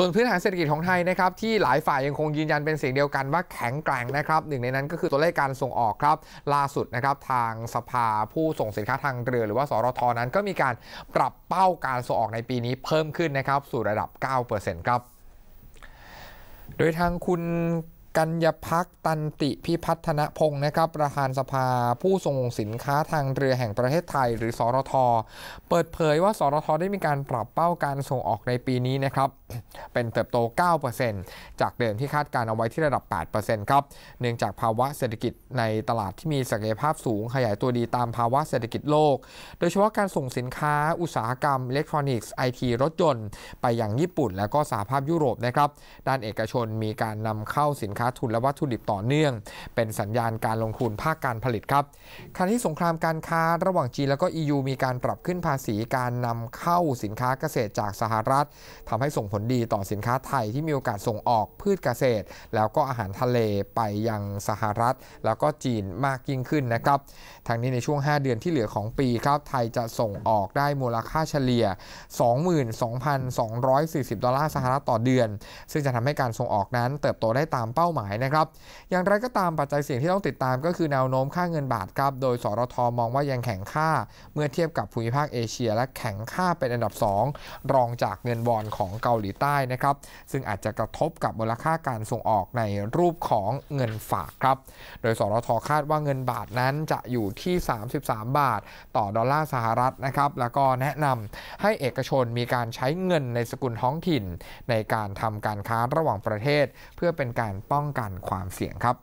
ส่วนพื้นฐานเศรษฐกิจของไทยนะครับที่หลายฝ่ายยังคงยืนยันเป็นเสียงเดียวกันว่าแข็งแกร่งนะครับ หนึ่งในนั้นก็คือตัวเลขการส่งออกครับ ล่าสุดนะครับทางสภาผู้ส่งสินค้าทางเรือหรือว่า สรทนั้นก็มีการปรับเป้าการส่งออกในปีนี้เพิ่มขึ้นนะครับสู่ระดับ 9%ครับ โดยทางคุณกัญญพักตันติพิพัฒนพงศ์นะครับประธานสภาผู้ส่งสินค้าทางเรือแห่งประเทศไทย หรือสรทเปิดเผยว่า สรทได้มีการปรับเป้าการส่งออกในปีนี้นะครับเป็นเติบโต 9%จากเดิมที่คาดการเอาไว้ที่ระดับ 8%ครับเนื่องจากภาวะเศรษฐกิจในตลาดที่มีศักยภาพสูงขยายตัวดีตามภาวะเศรษฐกิจโลก โดยเฉพาะการส่งสินค้า อุตสาหกรรมอิเล็กทรอนิกส์ไอทีรถยนต์ไปยังญี่ปุ่น และก็สหภาพยุโรปนะครับด้านเอกชนมีการนำเข้าสินค้าทุนและวัตถุดิบต่อเนื่อง เป็นสัญญาณการลงทุนภาคการผลิตครับขณะที่สงครามการค้าระหว่างจีนแล้วก็ EU มีการปรับขึ้นภาษีการนำเข้าสินค้าเกษตรจากสหรัฐทำให้ส่งผลดีต่อสินค้าไทยที่มีโอกาสส่งออกพืชเกษตร แล้วก็อาหารทะเลไปยังสหรัฐแล้วก็จีนมากยิ่งขึ้นนะครับทางนี้ในช่วง 5 เดือนที่เหลือของปีครับไทยจะส่งออกได้มูลค่าเฉลี่ย 22,240ดอลลาร์สหรัฐต่อเดือน ซึ่งจะทำให้การส่งออกนั้น เติบโตได้ตามเป้าาหมายนะครับอย่างไรก็ตามปัจจัยเสี่ยงที่ต้องติดตามก็คือแนวโน้มค่าเงินบาทครับ โดย สรทมองว่ายังแข็งค่าเมื่อเทียบกับภูมิภาคเอเชีย และแข็งค่าเป็นอันดับ 2 รองจากเงินวอนของเกาหลีใต้นะครับซึ่งอาจจะกระทบกับมูลค่าการส่งออกในรูปของเงินฝากครับโดยสรทคาดว่าเงินบาทนั้นจะอยู่ที่ 33 บาทต่อดอลลาร์สหรัฐนะครับแล้วก็แนะนให้เอกชนมีการใช้เงินในสกุลท้องถิ่นในการทำการค้าระหว่างประเทศเพื่อเป็นการป้องกันความเสี่ยงครับ